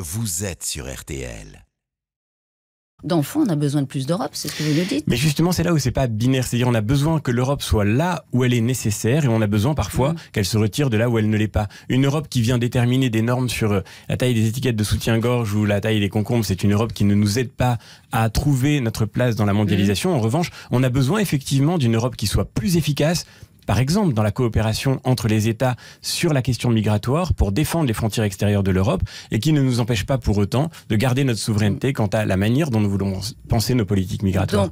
Vous êtes sur RTL. D'enfants, on a besoin de plus d'Europe, c'est ce que vous nous dites. Mais justement, c'est là où c'est pas binaire. C'est-à-dire, on a besoin que l'Europe soit là où elle est nécessaire et on a besoin parfois mm. qu'elle se retire de là où elle ne l'est pas. Une Europe qui vient déterminer des normes sur euh, la taille des étiquettes de soutien-gorge ou la taille des concombres, c'est une Europe qui ne nous aide pas à trouver notre place dans la mondialisation. En revanche, on a besoin effectivement d'une Europe qui soit plus efficace, par exemple dans la coopération entre les États sur la question migratoire pour défendre les frontières extérieures de l'Europe et qui ne nous empêche pas pour autant de garder notre souveraineté quant à la manière dont nous voulons penser nos politiques migratoires.